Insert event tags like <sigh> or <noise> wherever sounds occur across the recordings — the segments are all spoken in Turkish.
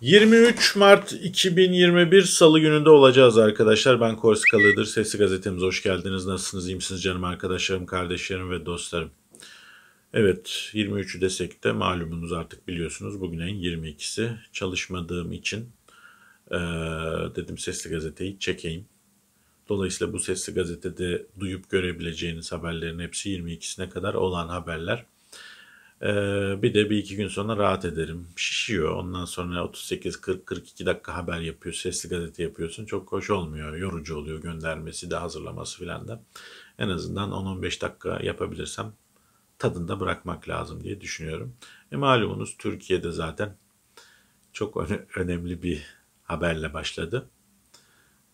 23 Mart 2021 Salı gününde olacağız arkadaşlar. Ben Korsikalı'dır. Sesli Gazetemiz hoş geldiniz. Nasılsınız? İyi misiniz canım arkadaşlarım, kardeşlerim ve dostlarım? Evet 23'ü desek de malumunuz artık biliyorsunuz. Bugün en 22'si. Çalışmadığım için ee, dedim Sesli Gazete'yi çekeyim. Dolayısıyla bu Sesli Gazete'de duyup görebileceğiniz haberlerin hepsi 22'sine kadar olan haberler. Ee, bir de bir iki gün sonra rahat ederim. Şişiyor. Ondan sonra 38-40-42 dakika haber yapıyor. Sesli gazete yapıyorsun. Çok hoş olmuyor. Yorucu oluyor göndermesi de hazırlaması filan da. En azından 10-15 dakika yapabilirsem tadında bırakmak lazım diye düşünüyorum. E malumunuz Türkiye'de zaten çok önemli bir haberle başladı.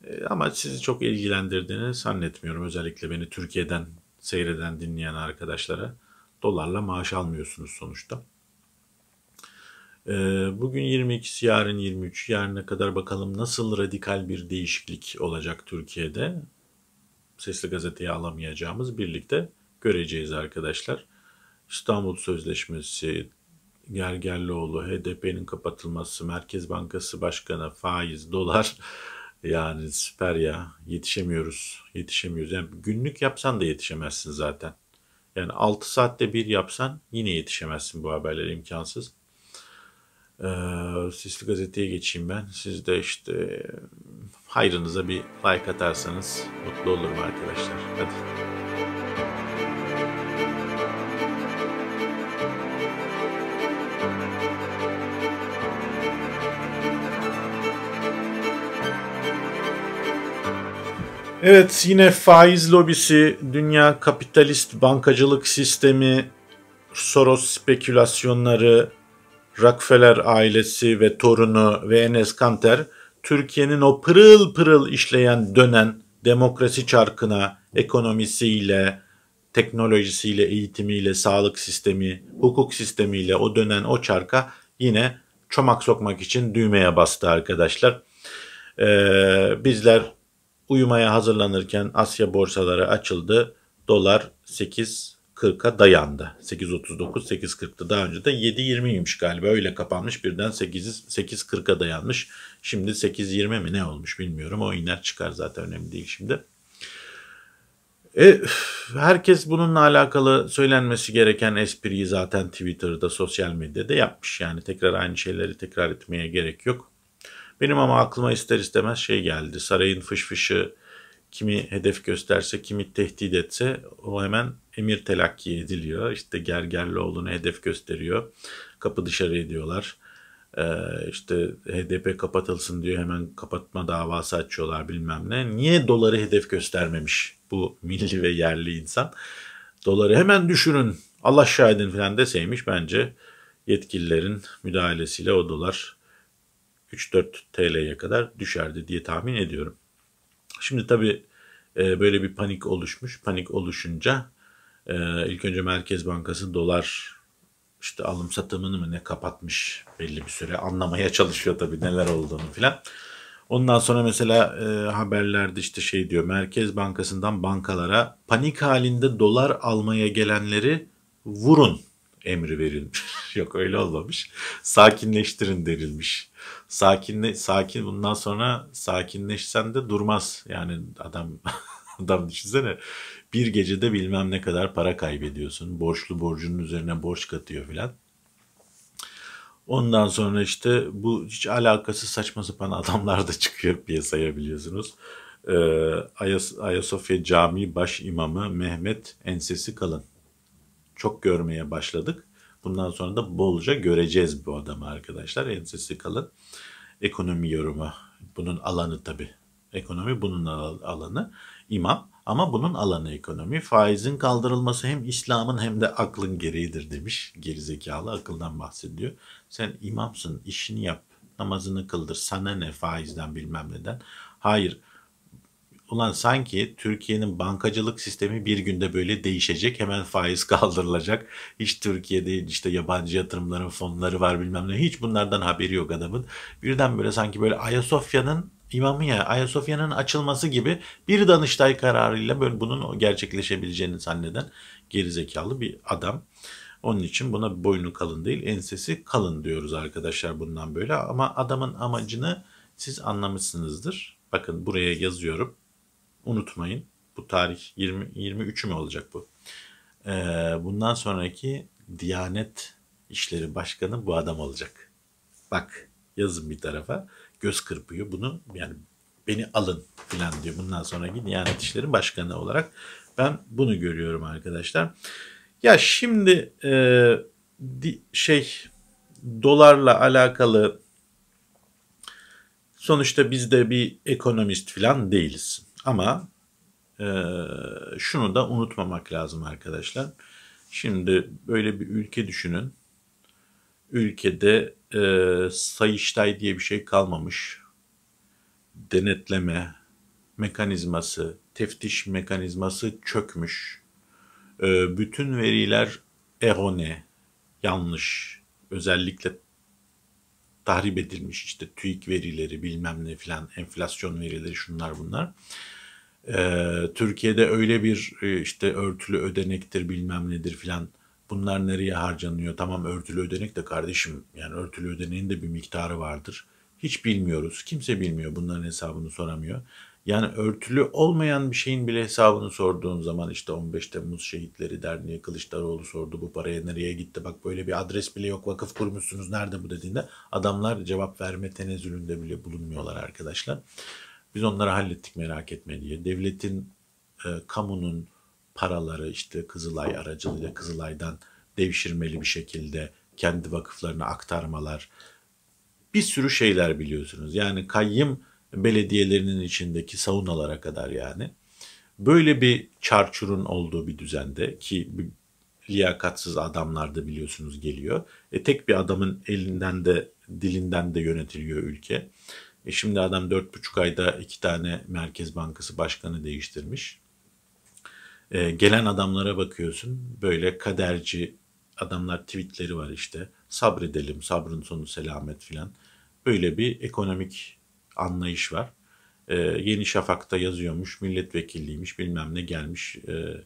E, ama sizi çok ilgilendirdiğini zannetmiyorum. Özellikle beni Türkiye'den seyreden, dinleyen arkadaşlara dolarla maaş almıyorsunuz sonuçta. Ee, bugün 22'si yarın 23 yarına kadar bakalım nasıl radikal bir değişiklik olacak Türkiye'de. Sesli gazeteye alamayacağımız birlikte göreceğiz arkadaşlar. İstanbul Sözleşmesi, Gergerlioğlu, HDP'nin kapatılması, Merkez Bankası Başkanı, faiz, dolar <laughs> yani süper ya yetişemiyoruz yetişemiyoruz. Yani günlük yapsan da yetişemezsin zaten. Yani 6 saatte bir yapsan yine yetişemezsin bu haberlere imkansız. Ee, sisli gazeteye geçeyim ben. Siz de işte e, hayrınıza bir like atarsanız mutlu olurum arkadaşlar. Hadi. Evet yine faiz lobisi, dünya kapitalist bankacılık sistemi, Soros spekülasyonları, Rockefeller ailesi ve torunu ve Enes Kanter Türkiye'nin o pırıl pırıl işleyen dönen demokrasi çarkına ekonomisiyle, teknolojisiyle, eğitimiyle, sağlık sistemi, hukuk sistemiyle o dönen o çarka yine çomak sokmak için düğmeye bastı arkadaşlar. Ee, bizler Uyumaya hazırlanırken Asya borsaları açıldı. Dolar 8.40'a dayandı. 8.39, 8.40'tı. Daha önce de 7.20'ymiş galiba. Öyle kapanmış birden 8.40'a dayanmış. Şimdi 8.20 mi ne olmuş bilmiyorum. O iner çıkar zaten önemli değil şimdi. E, herkes bununla alakalı söylenmesi gereken espriyi zaten Twitter'da, sosyal medyada yapmış. Yani tekrar aynı şeyleri tekrar etmeye gerek yok. Benim ama aklıma ister istemez şey geldi. Sarayın fışfışı kimi hedef gösterse, kimi tehdit etse o hemen emir telakki ediliyor. İşte Gergerlioğlu'nu hedef gösteriyor. Kapı dışarı ediyorlar. Ee, işte HDP kapatılsın diyor hemen kapatma davası açıyorlar bilmem ne. Niye doları hedef göstermemiş bu milli ve yerli insan? Doları hemen düşünün Allah şahidin falan deseymiş bence yetkililerin müdahalesiyle o dolar 3-4 TL'ye kadar düşerdi diye tahmin ediyorum. Şimdi tabii e, böyle bir panik oluşmuş. Panik oluşunca e, ilk önce Merkez Bankası dolar işte alım satımını mı ne kapatmış belli bir süre anlamaya çalışıyor tabii neler olduğunu filan. Ondan sonra mesela e, haberlerde işte şey diyor Merkez Bankası'ndan bankalara panik halinde dolar almaya gelenleri vurun emri verilmiş. <laughs> Yok öyle olmamış. Sakinleştirin denilmiş sakinle sakin bundan sonra sakinleşsen de durmaz. Yani adam <laughs> adam düşünsene bir gecede bilmem ne kadar para kaybediyorsun. Borçlu borcunun üzerine borç katıyor filan. Ondan sonra işte bu hiç alakası saçma sapan <laughs> adamlar da çıkıyor piyasaya biliyorsunuz. Ee, Ayas Ayasofya Camii Baş İmamı Mehmet Ensesi Kalın. Çok görmeye başladık. Bundan sonra da bolca göreceğiz bu adamı arkadaşlar. Ensesi kalın. Ekonomi yorumu bunun alanı tabii. Ekonomi bunun alanı. İmam ama bunun alanı ekonomi. Faizin kaldırılması hem İslam'ın hem de aklın gereğidir demiş. Gerizekalı akıldan bahsediyor. Sen imamsın işini yap namazını kıldır sana ne faizden bilmem neden. Hayır Ulan sanki Türkiye'nin bankacılık sistemi bir günde böyle değişecek. Hemen faiz <laughs> kaldırılacak. Hiç Türkiye'de işte yabancı yatırımların fonları var bilmem ne. Hiç bunlardan haberi yok adamın. Birden böyle sanki böyle Ayasofya'nın imamı ya Ayasofya'nın açılması gibi bir danıştay kararıyla böyle bunun gerçekleşebileceğini zanneden gerizekalı bir adam. Onun için buna boynu kalın değil ensesi kalın diyoruz arkadaşlar bundan böyle ama adamın amacını siz anlamışsınızdır. Bakın buraya yazıyorum unutmayın. Bu tarih 20 23 mü olacak bu? Ee, bundan sonraki Diyanet İşleri Başkanı bu adam olacak. Bak yazın bir tarafa göz kırpıyor bunu yani beni alın filan diyor. Bundan sonraki Diyanet İşleri Başkanı olarak ben bunu görüyorum arkadaşlar. Ya şimdi e, di, şey dolarla alakalı sonuçta biz de bir ekonomist filan değiliz. Ama e, şunu da unutmamak lazım arkadaşlar. Şimdi böyle bir ülke düşünün. Ülkede e, sayıştay diye bir şey kalmamış. Denetleme mekanizması, teftiş mekanizması çökmüş. E, bütün veriler erone, yanlış. Özellikle tahrip edilmiş işte TÜİK verileri bilmem ne filan enflasyon verileri şunlar bunlar. Ee, Türkiye'de öyle bir e, işte örtülü ödenektir bilmem nedir filan bunlar nereye harcanıyor? Tamam örtülü ödenek de kardeşim yani örtülü ödeneğin de bir miktarı vardır. Hiç bilmiyoruz. Kimse bilmiyor. Bunların hesabını soramıyor. Yani örtülü olmayan bir şeyin bile hesabını sorduğun zaman işte 15 Temmuz Şehitleri Derneği Kılıçdaroğlu sordu bu paraya nereye gitti bak böyle bir adres bile yok vakıf kurmuşsunuz nerede bu dediğinde adamlar cevap verme tenezzülünde bile bulunmuyorlar arkadaşlar. Biz onları hallettik merak etme diye. Devletin, e, kamunun paraları işte Kızılay aracılığıyla Kızılay'dan devşirmeli bir şekilde kendi vakıflarına aktarmalar bir sürü şeyler biliyorsunuz. Yani kayyım belediyelerinin içindeki savunalara kadar yani. Böyle bir çarçurun olduğu bir düzende ki liyakatsız adamlar da biliyorsunuz geliyor. E tek bir adamın elinden de dilinden de yönetiliyor ülke. E şimdi adam 4,5 ayda iki tane Merkez Bankası başkanı değiştirmiş. E, gelen adamlara bakıyorsun böyle kaderci adamlar tweetleri var işte sabredelim sabrın sonu selamet filan. Böyle bir ekonomik anlayış var. E, Yeni Şafak'ta yazıyormuş, milletvekilliymiş, bilmem ne gelmiş, e,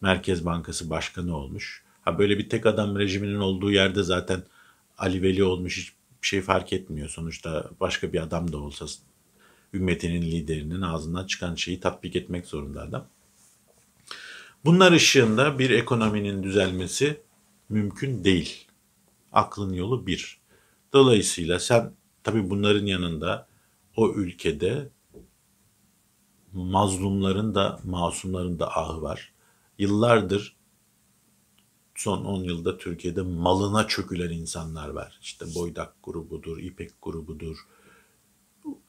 Merkez Bankası Başkanı olmuş. Ha böyle bir tek adam rejiminin olduğu yerde zaten Ali Veli olmuş hiçbir şey fark etmiyor. Sonuçta başka bir adam da olsa ümmetinin liderinin ağzından çıkan şeyi tatbik etmek zorunda adam. Bunlar ışığında bir ekonominin düzelmesi mümkün değil. Aklın yolu bir. Dolayısıyla sen tabii bunların yanında o ülkede mazlumların da masumların da ahı var. Yıllardır son 10 yılda Türkiye'de malına çökülen insanlar var. İşte Boydak grubudur, İpek grubudur.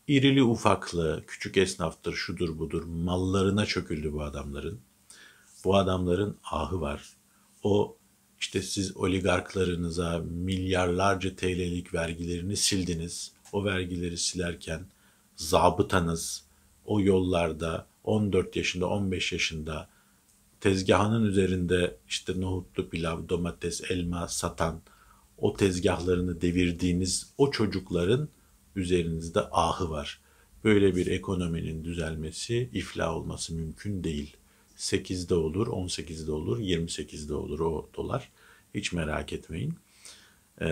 İrili ufaklı, küçük esnaftır, şudur budur. Mallarına çöküldü bu adamların. Bu adamların ahı var. O işte siz oligarklarınıza milyarlarca TL'lik vergilerini sildiniz. O vergileri silerken zabıtanız o yollarda 14 yaşında 15 yaşında tezgahının üzerinde işte nohutlu pilav, domates, elma satan o tezgahlarını devirdiğiniz o çocukların üzerinizde ahı var. Böyle bir ekonominin düzelmesi, ifla olması mümkün değil. 8'de olur, 18'de olur, 28'de olur o dolar. Hiç merak etmeyin. Ee,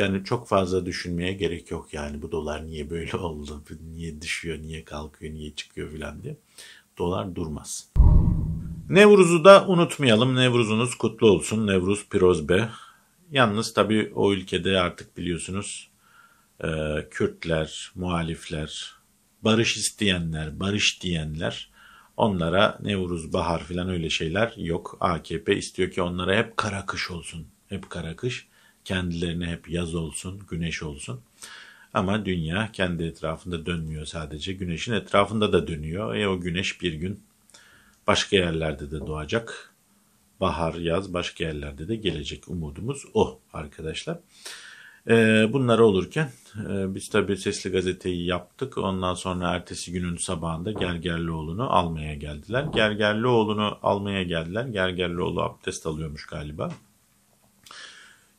yani çok fazla düşünmeye gerek yok yani bu dolar niye böyle <laughs> oldu, niye düşüyor, niye kalkıyor, niye çıkıyor filan diye. Dolar durmaz. Nevruz'u da unutmayalım. Nevruz'unuz kutlu olsun. Nevruz Pirozbe. Yalnız tabii o ülkede artık biliyorsunuz e, Kürtler, muhalifler, barış isteyenler, barış diyenler onlara Nevruz, Bahar filan öyle şeyler yok. AKP istiyor ki onlara hep kara kış olsun. Hep kara kış. Kendilerine hep yaz olsun, güneş olsun. Ama dünya kendi etrafında dönmüyor sadece. Güneşin etrafında da dönüyor. E o güneş bir gün başka yerlerde de doğacak. Bahar, yaz başka yerlerde de gelecek. Umudumuz o arkadaşlar. E, bunlar olurken e, biz tabii sesli gazeteyi yaptık. Ondan sonra ertesi günün sabahında Gergerlioğlu'nu almaya geldiler. Gergerlioğlu'nu almaya geldiler. Gergerlioğlu abdest alıyormuş galiba.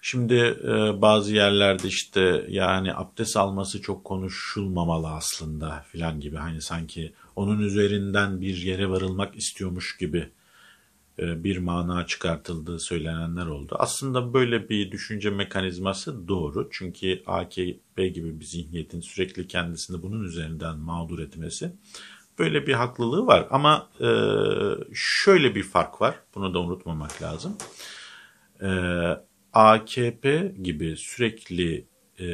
Şimdi e, bazı yerlerde işte yani abdest alması çok konuşulmamalı aslında filan gibi hani sanki onun üzerinden bir yere varılmak istiyormuş gibi e, bir mana çıkartıldığı söylenenler oldu. Aslında böyle bir düşünce mekanizması doğru çünkü AKP gibi bir zihniyetin sürekli kendisini bunun üzerinden mağdur etmesi böyle bir haklılığı var ama e, şöyle bir fark var bunu da unutmamak lazım. Eee AKP gibi sürekli e,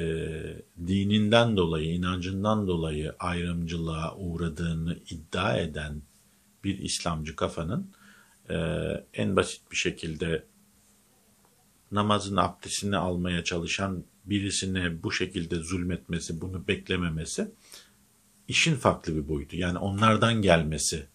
dininden dolayı, inancından dolayı ayrımcılığa uğradığını iddia eden bir İslamcı kafanın e, en basit bir şekilde namazın abdestini almaya çalışan birisine bu şekilde zulmetmesi, bunu beklememesi işin farklı bir boyutu. Yani onlardan gelmesi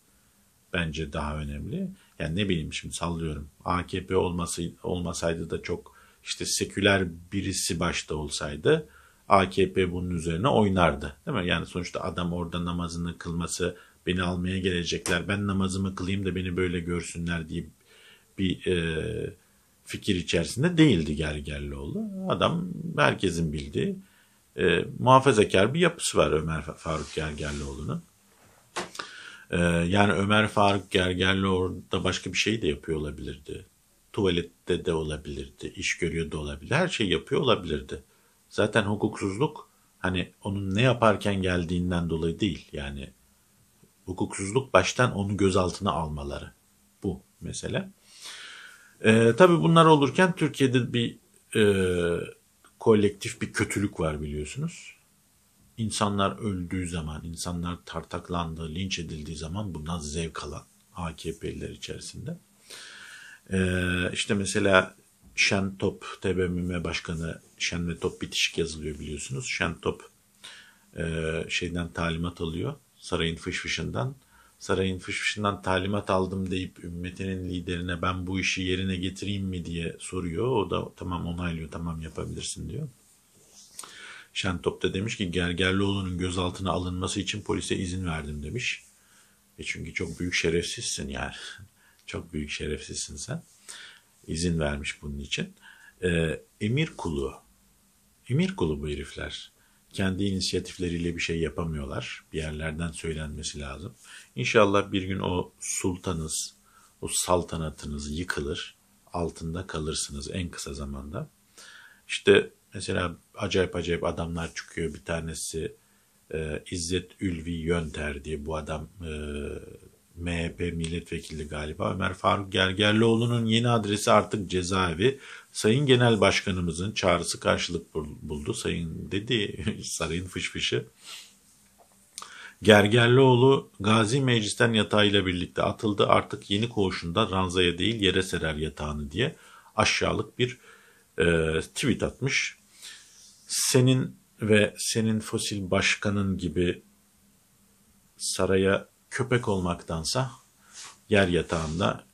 bence daha önemli. Yani ne bileyim şimdi sallıyorum. AKP olması, olmasaydı da çok işte seküler birisi başta olsaydı AKP bunun üzerine oynardı. Değil mi? Yani sonuçta adam orada namazını kılması, beni almaya gelecekler, ben namazımı kılayım da beni böyle görsünler diye bir e, fikir içerisinde değildi Gergerlioğlu. Adam herkesin bildiği e, muhafazakar bir yapısı var Ömer Faruk Gergerlioğlu'nun. Ee, yani Ömer Faruk Gergerli orada başka bir şey de yapıyor olabilirdi. Tuvalette de olabilirdi, iş görüyor da olabilir, her şey yapıyor olabilirdi. Zaten hukuksuzluk hani onun ne yaparken geldiğinden dolayı değil yani hukuksuzluk baştan onu gözaltına almaları bu mesele. Ee, tabii bunlar olurken Türkiye'de bir e, kolektif bir kötülük var biliyorsunuz insanlar öldüğü zaman, insanlar tartaklandığı, linç edildiği zaman bundan zevk alan AKP'liler içerisinde. Ee, işte mesela Şen Top TBMM Başkanı Şen ve Top bitişik yazılıyor biliyorsunuz. Şen Top e, şeyden talimat alıyor. Sarayın fışfışından. Sarayın fışfışından talimat aldım deyip ümmetinin liderine ben bu işi yerine getireyim mi diye soruyor. O da tamam onaylıyor tamam yapabilirsin diyor. Şentop da demiş ki Gergerlioğlu'nun gözaltına alınması için polise izin verdim demiş. E çünkü çok büyük şerefsizsin yani. <laughs> çok büyük şerefsizsin sen. İzin vermiş bunun için. E, emir kulu. Emir kulu bu herifler. Kendi inisiyatifleriyle bir şey yapamıyorlar. Bir yerlerden söylenmesi lazım. İnşallah bir gün o sultanız, o saltanatınız yıkılır. Altında kalırsınız en kısa zamanda. İşte Mesela acayip acayip adamlar çıkıyor. Bir tanesi e, İzzet Ülvi Yönter diye bu adam e, MHP milletvekili galiba. Ömer Faruk Gergerlioğlu'nun yeni adresi artık cezaevi. Sayın Genel Başkanımızın çağrısı karşılık buldu. Sayın dedi <laughs> sarayın fışfışı. Gergerlioğlu Gazi Meclis'ten yatağıyla birlikte atıldı. Artık yeni koğuşunda ranzaya değil yere serer yatağını diye aşağılık bir e, tweet atmış senin ve senin fosil başkanın gibi saraya köpek olmaktansa yer yatağında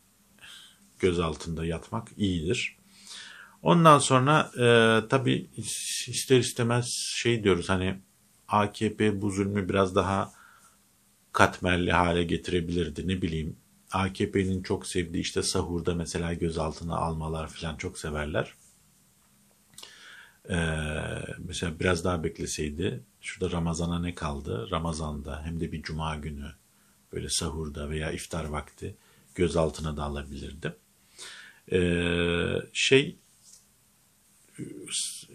göz altında yatmak iyidir. Ondan sonra e, tabii ister istemez şey diyoruz hani AKP bu zulmü biraz daha katmerli hale getirebilirdi ne bileyim. AKP'nin çok sevdiği işte sahurda mesela gözaltına almalar falan çok severler. Ee, mesela biraz daha bekleseydi şurada Ramazan'a ne kaldı? Ramazan'da hem de bir cuma günü böyle sahurda veya iftar vakti gözaltına da alabilirdim. Ee, şey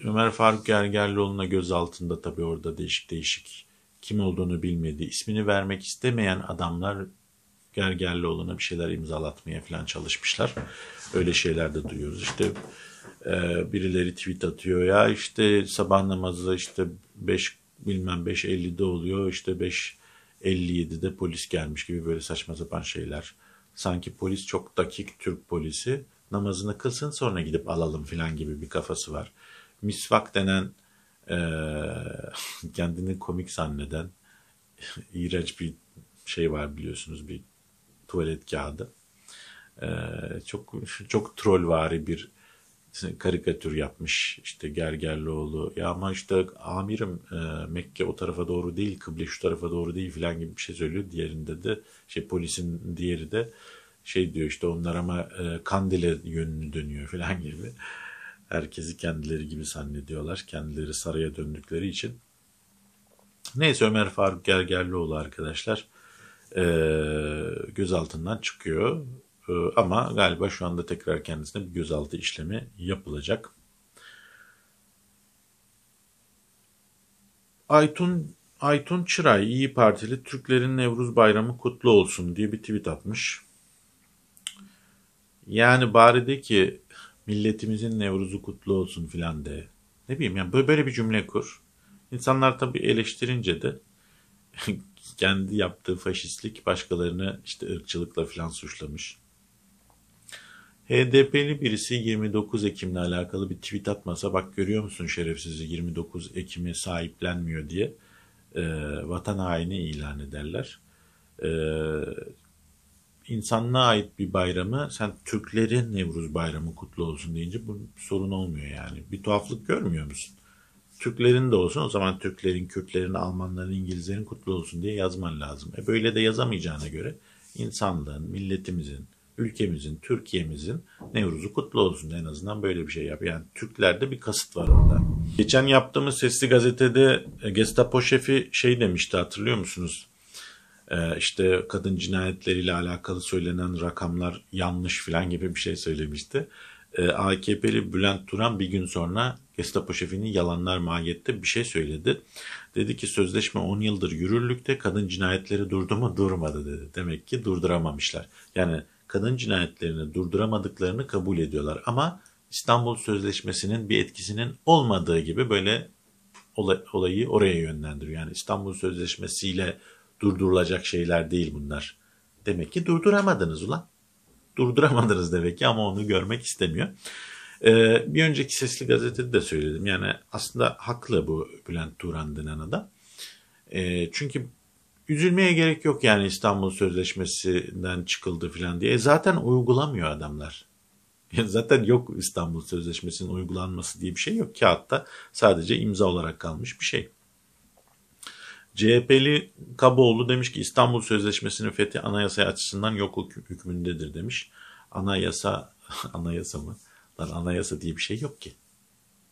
Ömer Faruk Gergerlioğlu'na gözaltında tabii orada değişik değişik kim olduğunu bilmedi, ismini vermek istemeyen adamlar Gergerlioğlu'na bir şeyler imzalatmaya falan çalışmışlar. Öyle şeyler de duyuyoruz. İşte ee, birileri tweet atıyor ya işte sabah namazı işte 5 bilmem 5.50'de oluyor işte 5.57'de polis gelmiş gibi böyle saçma sapan şeyler. Sanki polis çok dakik Türk polisi namazını kılsın sonra gidip alalım filan gibi bir kafası var. Misvak denen e, <laughs> kendini komik zanneden <laughs> iğrenç bir şey var biliyorsunuz bir tuvalet kağıdı. E, çok çok trollvari bir karikatür yapmış işte Gergerlioğlu ya ama işte amirim e, Mekke o tarafa doğru değil kıble şu tarafa doğru değil filan gibi bir şey söylüyor. Diğerinde de şey polisin diğeri de şey diyor işte onlar ama e, Kandil'e yönünü dönüyor filan gibi. Herkesi kendileri gibi zannediyorlar. Kendileri saraya döndükleri için. Neyse Ömer Faruk Gergerlioğlu arkadaşlar e, gözaltından çıkıyor. Ee, ama galiba şu anda tekrar kendisine bir gözaltı işlemi yapılacak. Aytun Aytun Çıray İyi Partili Türklerin Nevruz Bayramı kutlu olsun diye bir tweet atmış. Yani bari de ki milletimizin Nevruz'u kutlu olsun filan de. Ne bileyim yani böyle bir cümle kur. İnsanlar tabii eleştirince de <laughs> kendi yaptığı faşistlik başkalarını işte ırkçılıkla filan suçlamış. HDP'li e birisi 29 Ekim'le alakalı bir tweet atmasa bak görüyor musun şerefsizi 29 Ekim'i sahiplenmiyor diye e, vatan haini ilan ederler. E, insanlığa ait bir bayramı sen Türklerin Nevruz bayramı kutlu olsun deyince bu sorun olmuyor yani. Bir tuhaflık görmüyor musun? Türklerin de olsun o zaman Türklerin, Kürtlerin, Almanların, İngilizlerin kutlu olsun diye yazman lazım. E böyle de yazamayacağına göre insanlığın, milletimizin, ülkemizin, Türkiye'mizin Nevruz'u kutlu olsun en azından böyle bir şey yap. Yani Türklerde bir kasıt var orada. Geçen yaptığımız Sesli Gazete'de e, Gestapo şefi şey demişti hatırlıyor musunuz? Ee, işte kadın cinayetleriyle alakalı söylenen rakamlar yanlış filan gibi bir şey söylemişti. Ee, AKP'li Bülent Turan bir gün sonra Gestapo şefinin yalanlar mahiyette bir şey söyledi. Dedi ki sözleşme 10 yıldır yürürlükte kadın cinayetleri durdu mu durmadı dedi. Demek ki durduramamışlar. Yani kadın cinayetlerini durduramadıklarını kabul ediyorlar. Ama İstanbul Sözleşmesi'nin bir etkisinin olmadığı gibi böyle olayı oraya yönlendiriyor. Yani İstanbul Sözleşmesi ile durdurulacak şeyler değil bunlar. Demek ki durduramadınız ulan. Durduramadınız demek ki ama onu görmek istemiyor. Ee, bir önceki Sesli Gazete'de de söyledim. Yani aslında haklı bu Bülent Turan denen adam. Ee, çünkü üzülmeye gerek yok yani İstanbul Sözleşmesi'nden çıkıldı falan diye. E, zaten uygulamıyor adamlar. <laughs> zaten yok İstanbul Sözleşmesi'nin uygulanması diye bir şey yok. Kağıtta sadece imza olarak kalmış bir şey. CHP'li Kaboğlu demiş ki İstanbul Sözleşmesi'nin fethi anayasaya açısından yok hükmündedir demiş. Anayasa, <laughs> anayasa mı? Lan anayasa diye bir şey yok ki.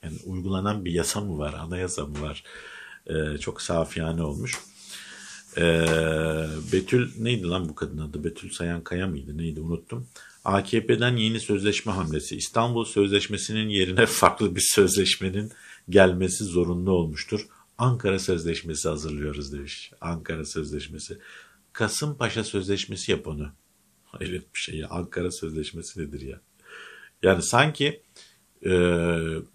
Yani uygulanan bir yasa mı var, anayasa mı var? Ee, çok safiyane olmuş. Ee, Betül neydi lan bu kadın adı? Betül Sayan Kaya mıydı? Neydi unuttum. AKP'den yeni sözleşme hamlesi. İstanbul Sözleşmesi'nin yerine <laughs> farklı bir sözleşmenin gelmesi zorunlu olmuştur. Ankara Sözleşmesi hazırlıyoruz demiş. Ankara Sözleşmesi. Kasımpaşa Sözleşmesi yap onu. Hayret bir şey ya. Ankara Sözleşmesi nedir ya? Yani sanki e,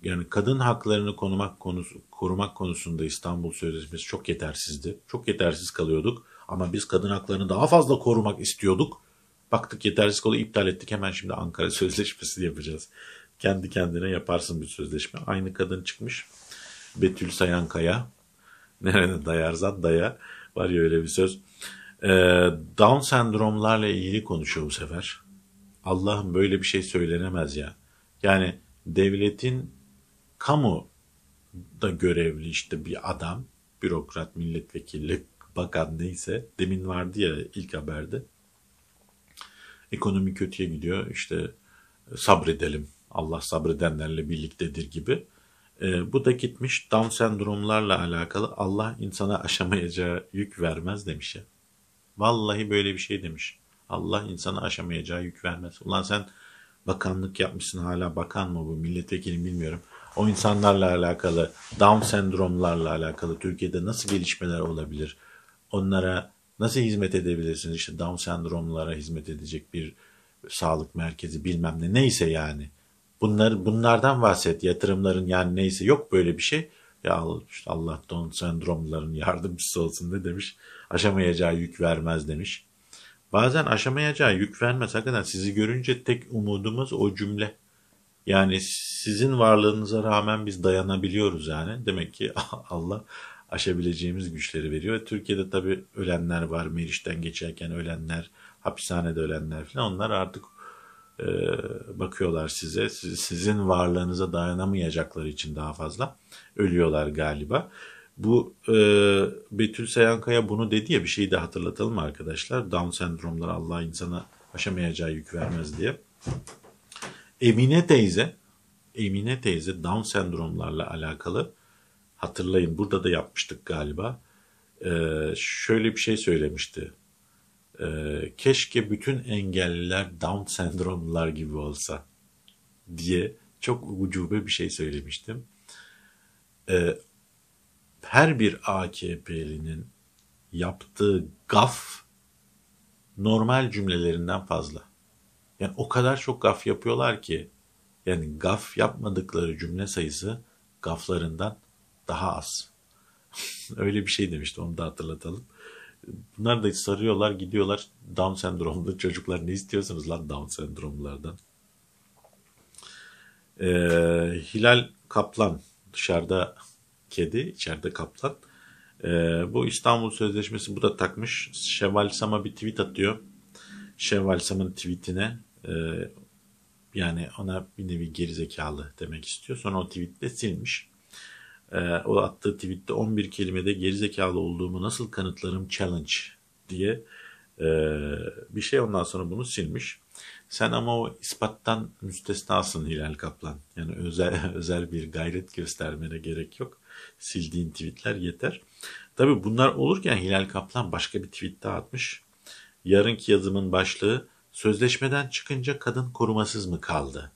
yani kadın haklarını korumak konusu, korumak konusunda İstanbul Sözleşmesi çok yetersizdi. Çok yetersiz kalıyorduk ama biz kadın haklarını daha fazla korumak istiyorduk. Baktık yetersiz kalıyor iptal ettik hemen şimdi Ankara <laughs> Sözleşmesi yapacağız. Kendi kendine yaparsın bir sözleşme. Aynı kadın çıkmış Betül Sayankaya. <laughs> Nereden dayarsan daya. Var ya öyle bir söz. Ee, Down sendromlarla ilgili konuşuyor bu sefer. Allah'ım böyle bir şey söylenemez ya. Yani devletin kamu da görevli işte bir adam, bürokrat, milletvekili, bakan neyse. Demin vardı ya ilk haberde. Ekonomi kötüye gidiyor. işte sabredelim. Allah sabredenlerle birliktedir gibi. E, bu da gitmiş Down sendromlarla alakalı Allah insana aşamayacağı yük vermez demiş ya. Vallahi böyle bir şey demiş. Allah insana aşamayacağı yük vermez. Ulan sen bakanlık yapmışsın hala bakan mı bu milletvekili bilmiyorum. O insanlarla alakalı, Down sendromlarla alakalı Türkiye'de nasıl gelişmeler olabilir? Onlara nasıl hizmet edebilirsiniz? İşte Down sendromlara hizmet edecek bir sağlık merkezi bilmem ne neyse yani. Bunlar, bunlardan bahset yatırımların yani neyse yok böyle bir şey. Ya işte Allah Down sendromların yardımcısı olsun ne demiş. Aşamayacağı yük vermez demiş. Bazen aşamayacağı yük vermez. Hakikaten sizi görünce tek umudumuz o cümle. Yani sizin varlığınıza rağmen biz dayanabiliyoruz yani. Demek ki <laughs> Allah aşabileceğimiz güçleri veriyor. E, Türkiye'de tabii ölenler var. Meriç'ten geçerken ölenler, hapishanede ölenler falan. Onlar artık e, bakıyorlar size. Siz, sizin varlığınıza dayanamayacakları için daha fazla ölüyorlar galiba. Bu e, Betül Sayankaya bunu dedi ya bir şeyi de hatırlatalım arkadaşlar. Down sendromları Allah insana aşamayacağı yük vermez diye. Emine teyze, Emine teyze Down sendromlarla alakalı hatırlayın burada da yapmıştık galiba. E, şöyle bir şey söylemişti. E, keşke bütün engelliler Down sendromlar gibi olsa diye çok ucube bir şey söylemiştim. E, her bir AKP'linin yaptığı gaf normal cümlelerinden fazla. Yani o kadar çok gaf yapıyorlar ki yani gaf yapmadıkları cümle sayısı gaflarından daha az. <laughs> Öyle bir şey demişti onu da hatırlatalım. Bunlar da sarıyorlar gidiyorlar Down sendromlu çocuklar ne istiyorsanız lan Down sendromlardan. Ee, Hilal Kaplan dışarıda kedi, içeride kaptan. E, ee, bu İstanbul Sözleşmesi bu da takmış. Şevval Sam'a bir tweet atıyor. Şevval Sam'ın tweetine e, yani ona bir nevi gerizekalı demek istiyor. Sonra o tweetle silmiş. E, o attığı tweette 11 kelimede gerizekalı olduğumu nasıl kanıtlarım challenge diye e, bir şey ondan sonra bunu silmiş. Sen ama o ispattan müstesnasın Hilal Kaplan. Yani özel <laughs> özel bir gayret göstermene gerek yok sildiğin tweetler yeter. Tabi bunlar olurken Hilal Kaplan başka bir tweet daha atmış. Yarınki yazımın başlığı sözleşmeden çıkınca kadın korumasız mı kaldı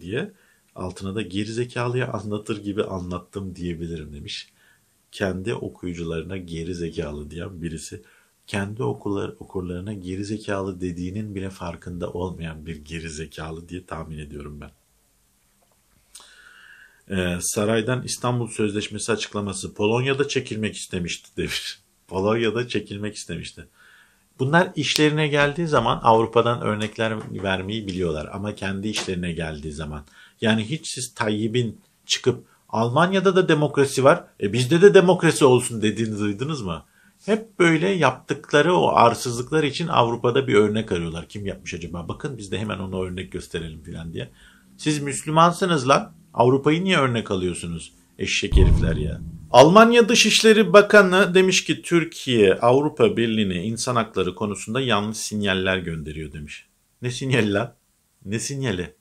diye altına da gerizekalıya anlatır gibi anlattım diyebilirim demiş. Kendi okuyucularına gerizekalı diyen birisi kendi okullar, okurlarına gerizekalı dediğinin bile farkında olmayan bir gerizekalı diye tahmin ediyorum ben. E, saraydan İstanbul Sözleşmesi açıklaması Polonya'da çekilmek istemişti demiş. <laughs> Polonya'da çekilmek istemişti. Bunlar işlerine geldiği zaman Avrupa'dan örnekler vermeyi biliyorlar ama kendi işlerine geldiği zaman. Yani hiç siz Tayyip'in çıkıp Almanya'da da demokrasi var, e bizde de demokrasi olsun dediğini duydunuz mu? Hep böyle yaptıkları o arsızlıklar için Avrupa'da bir örnek arıyorlar. Kim yapmış acaba? Bakın biz de hemen ona örnek gösterelim filan diye. Siz Müslümansınız lan. Avrupa'yı niye örnek alıyorsunuz? Eşek herifler ya. Almanya Dışişleri Bakanı demiş ki Türkiye Avrupa Birliği'ne insan hakları konusunda yanlış sinyaller gönderiyor demiş. Ne sinyali lan? Ne sinyali?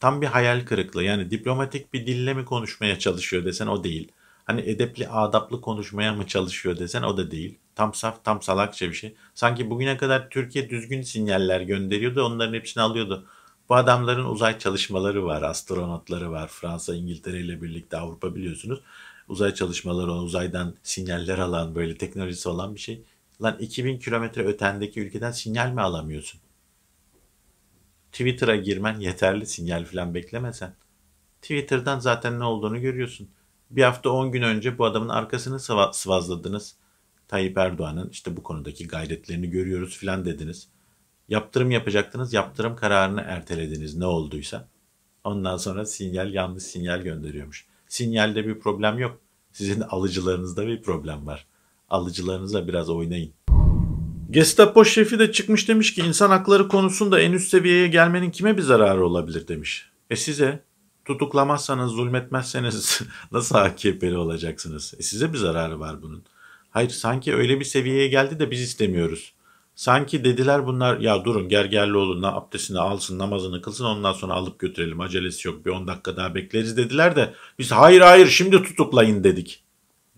Tam bir hayal kırıklığı. Yani diplomatik bir dille mi konuşmaya çalışıyor desen o değil. Hani edepli adaplı konuşmaya mı çalışıyor desen o da değil. Tam saf tam salakça bir şey. Sanki bugüne kadar Türkiye düzgün sinyaller gönderiyordu onların hepsini alıyordu. Bu adamların uzay çalışmaları var, astronotları var. Fransa, İngiltere ile birlikte Avrupa biliyorsunuz. Uzay çalışmaları, uzaydan sinyaller alan, böyle teknolojisi olan bir şey. Lan 2000 kilometre ötendeki ülkeden sinyal mi alamıyorsun? Twitter'a girmen yeterli sinyal falan beklemesen. Twitter'dan zaten ne olduğunu görüyorsun. Bir hafta 10 gün önce bu adamın arkasını sıvazladınız. Tayyip Erdoğan'ın işte bu konudaki gayretlerini görüyoruz filan dediniz. Yaptırım yapacaktınız. Yaptırım kararını ertelediniz ne olduysa. Ondan sonra sinyal yanlış sinyal gönderiyormuş. Sinyalde bir problem yok. Sizin alıcılarınızda bir problem var. Alıcılarınızla biraz oynayın. Gestapo şefi de çıkmış demiş ki insan hakları konusunda en üst seviyeye gelmenin kime bir zararı olabilir demiş. E size tutuklamazsanız, zulmetmezseniz <laughs> nasıl AKP'li olacaksınız? E size bir zararı var bunun. Hayır sanki öyle bir seviyeye geldi de biz istemiyoruz. Sanki dediler bunlar ya durun Gergerlioğlu'na abdestini alsın namazını kılsın ondan sonra alıp götürelim acelesi yok bir 10 dakika daha bekleriz dediler de biz hayır hayır şimdi tutuklayın dedik.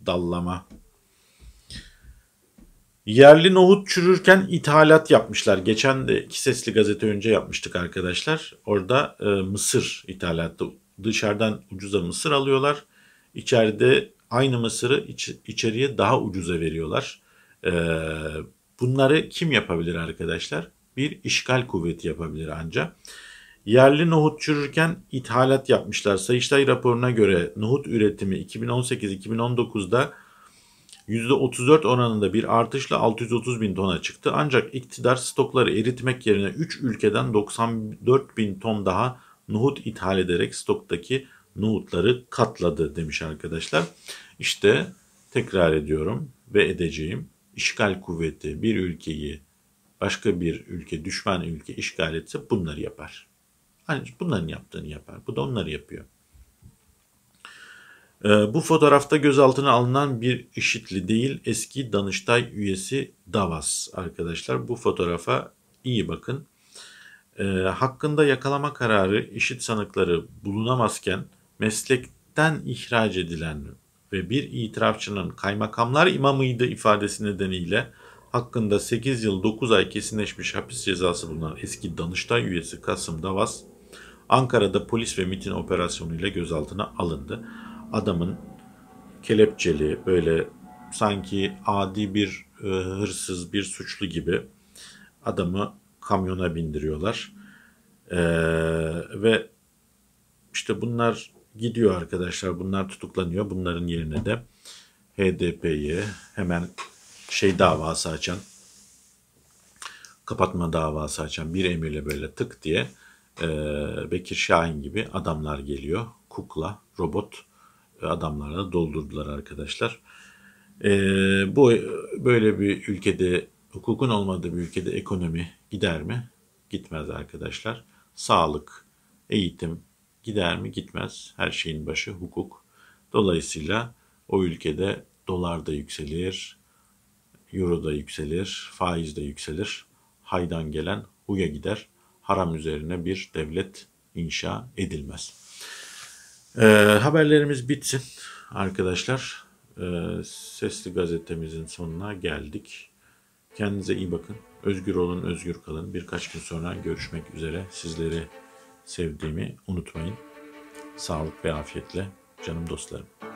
Dallama. Yerli nohut çürürken ithalat yapmışlar. Geçen de iki sesli gazete önce yapmıştık arkadaşlar. Orada e, mısır ithalatı. Dışarıdan ucuza mısır alıyorlar. İçeride aynı mısırı iç, içeriye daha ucuza veriyorlar. Eee Bunları kim yapabilir arkadaşlar? Bir işgal kuvveti yapabilir ancak. Yerli nohut çürürken ithalat yapmışlar. Sayıştay raporuna göre nohut üretimi 2018-2019'da %34 oranında bir artışla 630 bin tona çıktı. Ancak iktidar stokları eritmek yerine 3 ülkeden 94 bin ton daha nohut ithal ederek stoktaki nohutları katladı demiş arkadaşlar. İşte tekrar ediyorum ve edeceğim işgal kuvveti bir ülkeyi başka bir ülke, düşman ülke işgal etse bunları yapar. Ancak hani bunların yaptığını yapar. Bu da onları yapıyor. Ee, bu fotoğrafta gözaltına alınan bir işitli değil eski Danıştay üyesi Davas arkadaşlar. Bu fotoğrafa iyi bakın. E, hakkında yakalama kararı işit sanıkları bulunamazken meslekten ihraç edilen ve bir itirafçının kaymakamlar imamıydı ifadesi nedeniyle hakkında 8 yıl 9 ay kesinleşmiş hapis cezası bulunan eski Danıştay üyesi Kasım Davas, Ankara'da polis ve mitin operasyonuyla gözaltına alındı. Adamın kelepçeli böyle sanki adi bir e, hırsız bir suçlu gibi adamı kamyona bindiriyorlar. E, ve işte bunlar gidiyor arkadaşlar. Bunlar tutuklanıyor. Bunların yerine de HDP'ye hemen şey davası açan kapatma davası açan bir emirle böyle tık diye e, Bekir Şahin gibi adamlar geliyor. Kukla, robot e, adamlarla doldurdular arkadaşlar. E, bu böyle bir ülkede hukukun olmadığı bir ülkede ekonomi gider mi? Gitmez arkadaşlar. Sağlık, eğitim, Gider mi? Gitmez. Her şeyin başı hukuk. Dolayısıyla o ülkede dolar da yükselir, euro da yükselir, faiz de yükselir. Haydan gelen huya gider. Haram üzerine bir devlet inşa edilmez. Ee, haberlerimiz bitsin arkadaşlar. Ee, Sesli gazetemizin sonuna geldik. Kendinize iyi bakın. Özgür olun, özgür kalın. Birkaç gün sonra görüşmek üzere. Sizleri sevdiğimi unutmayın. Sağlık ve afiyetle canım dostlarım.